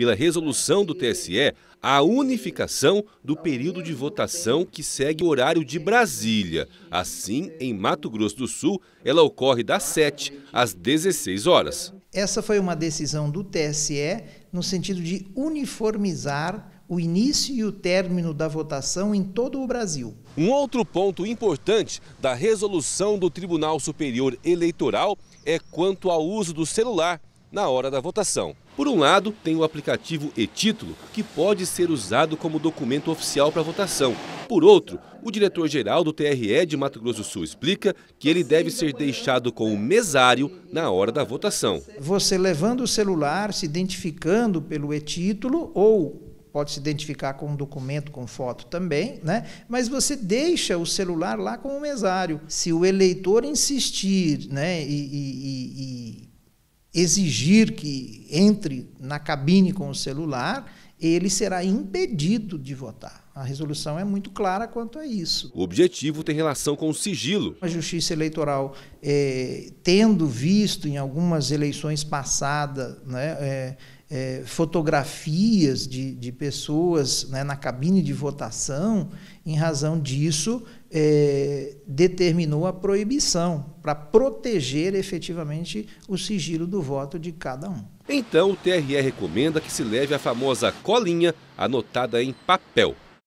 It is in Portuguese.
pela resolução do TSE, a unificação do período de votação que segue o horário de Brasília. Assim, em Mato Grosso do Sul, ela ocorre das 7 às 16 horas. Essa foi uma decisão do TSE no sentido de uniformizar o início e o término da votação em todo o Brasil. Um outro ponto importante da resolução do Tribunal Superior Eleitoral é quanto ao uso do celular na hora da votação. Por um lado, tem o aplicativo e-título, que pode ser usado como documento oficial para votação. Por outro, o diretor-geral do TRE de Mato Grosso do Sul explica que ele deve ser deixado com o mesário na hora da votação. Você levando o celular, se identificando pelo e-título ou pode se identificar com um documento, com foto também, né? Mas você deixa o celular lá com o mesário. Se o eleitor insistir, né, e, e, e exigir que entre na cabine com o celular, ele será impedido de votar. A resolução é muito clara quanto a isso. O objetivo é tem relação com o sigilo. A Justiça Eleitoral, é, tendo visto em algumas eleições passadas, né, é, é, fotografias de, de pessoas né, na cabine de votação, em razão disso, é, determinou a proibição para proteger efetivamente o sigilo do voto de cada um. Então, o TRE recomenda que se leve a famosa colinha anotada em papel